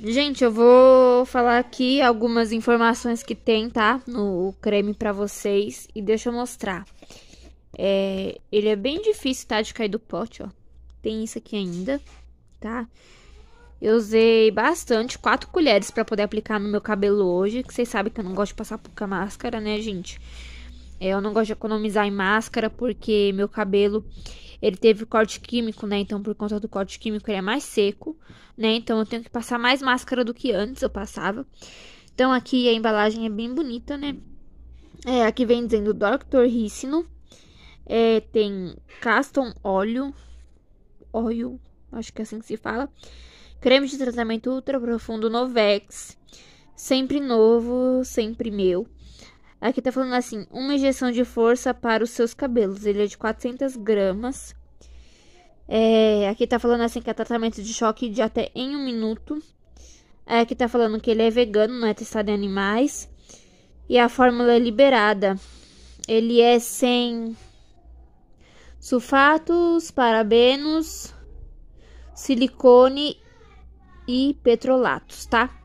Gente, eu vou falar aqui algumas informações que tem, tá? No creme para vocês. E deixa eu mostrar. É, ele é bem difícil, tá? De cair do pote, ó. Tem isso aqui ainda, tá? Eu usei bastante, 4 colheres para poder aplicar no meu cabelo hoje. Que vocês sabem que eu não gosto de passar pouca máscara, né, gente? É, eu não gosto de economizar em máscara porque meu cabelo ele teve corte químico, né? Então, por conta do corte químico, ele é mais seco, né? Então, eu tenho que passar mais máscara do que antes eu passava. Então, aqui a embalagem é bem bonita, né? É, aqui vem dizendo Dr. Ricino. É, tem Caston Óleo. Óleo, acho que é assim que se fala. Creme de tratamento ultra profundo Novex. Sempre novo, sempre meu. Aqui tá falando assim: uma injeção de força para os seus cabelos. Ele é de 400 gramas. É, aqui tá falando assim que é tratamento de choque de até em um minuto. É, aqui tá falando que ele é vegano, não é testado em animais. E a fórmula é liberada. Ele é sem sulfatos, parabenos, silicone e petrolatos, tá?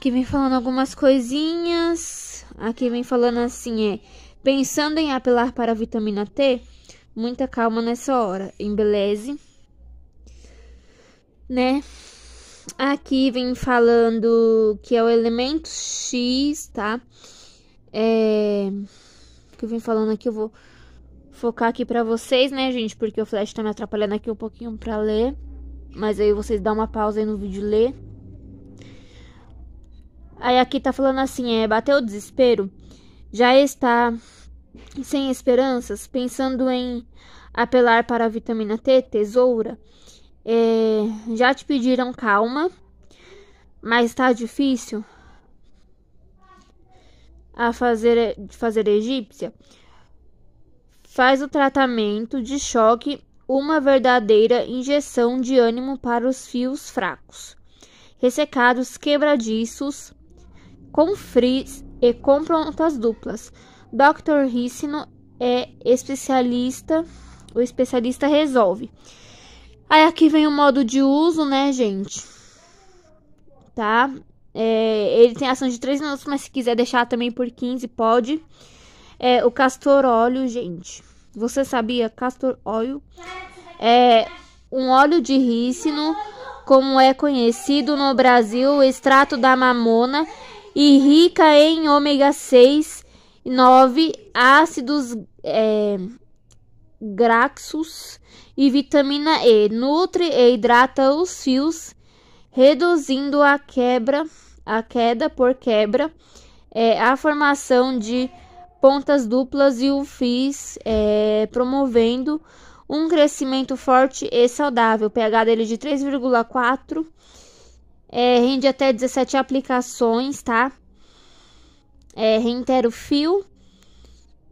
que vem falando algumas coisinhas. Aqui vem falando assim: é pensando em apelar para a vitamina T, muita calma nessa hora, embeleze, né? Aqui vem falando que é o elemento X, tá? É. Que vem falando aqui, eu vou focar aqui para vocês, né, gente? Porque o flash tá me atrapalhando aqui um pouquinho para ler. Mas aí vocês dão uma pausa aí no vídeo e lê. Aí aqui tá falando assim, é, bateu o desespero, já está sem esperanças, pensando em apelar para a vitamina T, tesoura. É, já te pediram calma, mas tá difícil a fazer, fazer egípcia. Faz o tratamento de choque, uma verdadeira injeção de ânimo para os fios fracos, ressecados, quebradiços com frizz e com pontas duplas. Dr. Rícino é especialista, o especialista resolve. Aí aqui vem o modo de uso, né, gente? Tá? É, ele tem ação de 3 minutos, mas se quiser deixar também por 15, pode. É, o castor óleo, gente. Você sabia? Castor óleo é um óleo de rícino, como é conhecido no Brasil, extrato da mamona e rica em ômega 6 9, ácidos é, graxos e vitamina E. Nutre e hidrata os fios, reduzindo a quebra, a queda por quebra, é, a formação de pontas duplas e o fis, é, promovendo um crescimento forte e saudável. O pH dele é de 3,4 é, rende até 17 aplicações, tá? É, o fio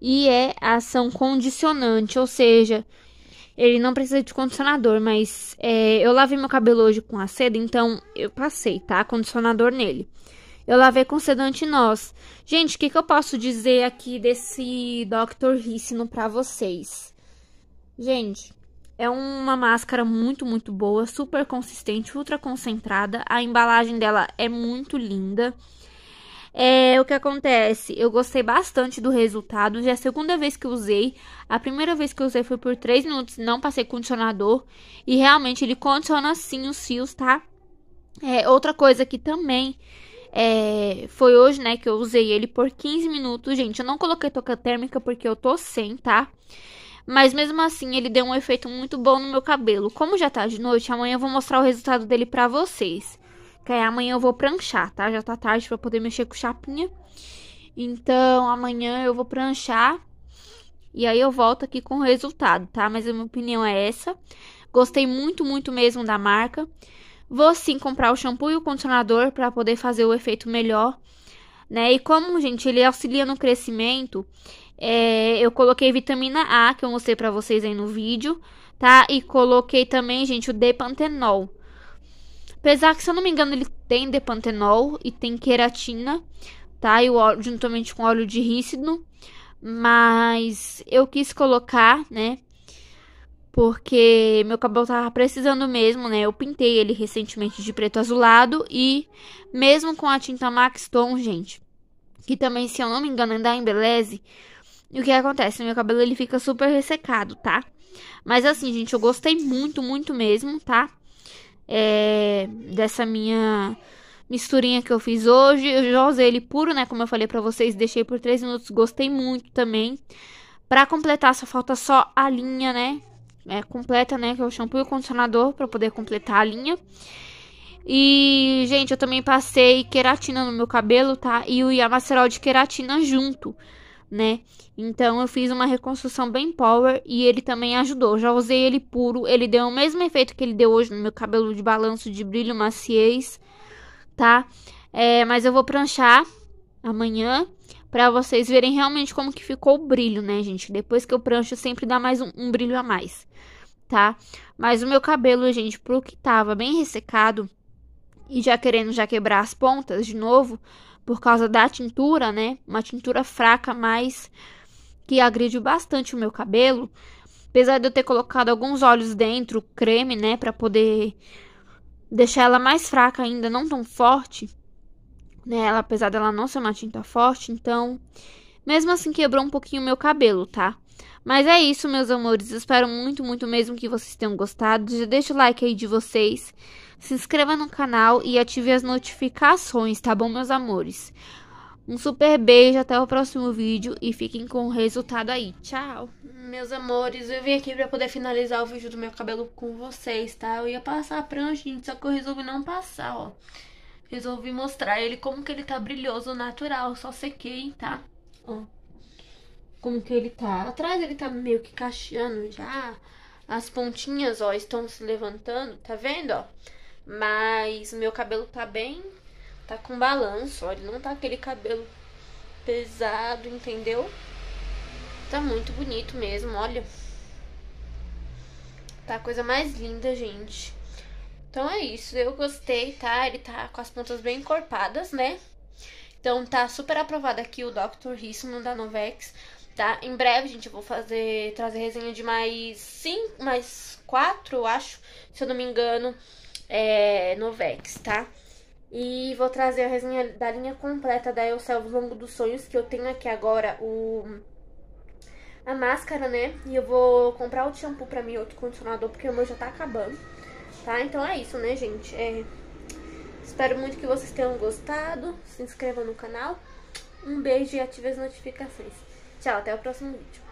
e é ação condicionante, ou seja, ele não precisa de condicionador, mas é, eu lavei meu cabelo hoje com a seda, então eu passei, tá? Condicionador nele. Eu lavei com seda nós. Gente, o que, que eu posso dizer aqui desse Dr. Ricino pra vocês? Gente, é uma máscara muito, muito boa, super consistente, ultra concentrada. A embalagem dela é muito linda. É o que acontece. Eu gostei bastante do resultado. Já é a segunda vez que usei. A primeira vez que usei foi por 3 minutos. Não passei condicionador. E realmente ele condiciona sim os fios, tá? É, outra coisa que também é, foi hoje, né, que eu usei ele por 15 minutos. Gente, eu não coloquei toca térmica porque eu tô sem, tá? Mas mesmo assim, ele deu um efeito muito bom no meu cabelo. Como já tá de noite, amanhã eu vou mostrar o resultado dele pra vocês. Que aí amanhã eu vou pranchar, tá? Já tá tarde pra poder mexer com chapinha. Então, amanhã eu vou pranchar. E aí eu volto aqui com o resultado, tá? Mas a minha opinião é essa. Gostei muito, muito mesmo da marca. Vou sim comprar o shampoo e o condicionador para poder fazer o efeito melhor, né? E como, gente, ele auxilia no crescimento, é, eu coloquei vitamina A, que eu mostrei para vocês aí no vídeo, tá? E coloquei também, gente, o depantenol. Apesar que, se eu não me engano, ele tem depantenol e tem queratina, tá? E o óleo, juntamente com óleo de rícido. Mas eu quis colocar, né? Porque meu cabelo tava precisando mesmo, né? Eu pintei ele recentemente de preto azulado e mesmo com a tinta Max Tom, gente, que também, se eu não me engano, ainda é Beleza e o que acontece? meu cabelo ele fica super ressecado, tá? Mas assim, gente, eu gostei muito, muito mesmo, tá? É, dessa minha misturinha que eu fiz hoje. Eu já usei ele puro, né? Como eu falei pra vocês, deixei por 3 minutos, gostei muito também. Pra completar, só falta só a linha, né? É, completa, né? Que é o shampoo e o condicionador pra poder completar a linha. E, gente, eu também passei queratina no meu cabelo, tá? E o Yamacerol de queratina junto né? Então eu fiz uma reconstrução bem power e ele também ajudou. Já usei ele puro, ele deu o mesmo efeito que ele deu hoje no meu cabelo de balanço de brilho maciez, tá? É, mas eu vou pranchar amanhã para vocês verem realmente como que ficou o brilho, né, gente? Depois que eu prancho, sempre dá mais um, um brilho a mais, tá? Mas o meu cabelo, gente, pro que tava bem ressecado e já querendo já quebrar as pontas de novo, por causa da tintura, né? Uma tintura fraca, mas que agride bastante o meu cabelo. Apesar de eu ter colocado alguns óleos dentro, creme, né, para poder deixar ela mais fraca ainda, não tão forte, né? Ela, apesar dela não ser uma tinta forte, então mesmo assim quebrou um pouquinho o meu cabelo, tá? Mas é isso, meus amores. Espero muito, muito mesmo que vocês tenham gostado. Já deixa o like aí de vocês. Se inscreva no canal e ative as notificações, tá bom, meus amores? Um super beijo, até o próximo vídeo e fiquem com o resultado aí. Tchau! Meus amores, eu vim aqui pra poder finalizar o vídeo do meu cabelo com vocês, tá? Eu ia passar a gente, só que eu resolvi não passar, ó. Resolvi mostrar ele como que ele tá brilhoso, natural, só sequei, tá? Ó como que ele tá. Atrás ele tá meio que cacheando já. As pontinhas, ó, estão se levantando, tá vendo, ó? Mas o meu cabelo tá bem, tá com balanço, ó. Ele não tá aquele cabelo pesado, entendeu? Tá muito bonito mesmo, olha. Tá a coisa mais linda, gente. Então é isso, eu gostei, tá? Ele tá com as pontas bem encorpadas, né? Então tá super aprovado aqui o Dr. Risson da Novex tá? Em breve, gente, eu vou fazer trazer resenha de mais cinco, mais quatro, eu acho, se eu não me engano, é, no Vex, tá? E vou trazer a resenha da linha completa da Eu Selvo Longo dos Sonhos, que eu tenho aqui agora o a máscara, né? E eu vou comprar outro shampoo pra mim, outro condicionador, porque o meu já tá acabando, tá? Então é isso, né, gente? É... Espero muito que vocês tenham gostado. Se inscrevam no canal. Um beijo e ative as notificações. Tchau, até o próximo vídeo.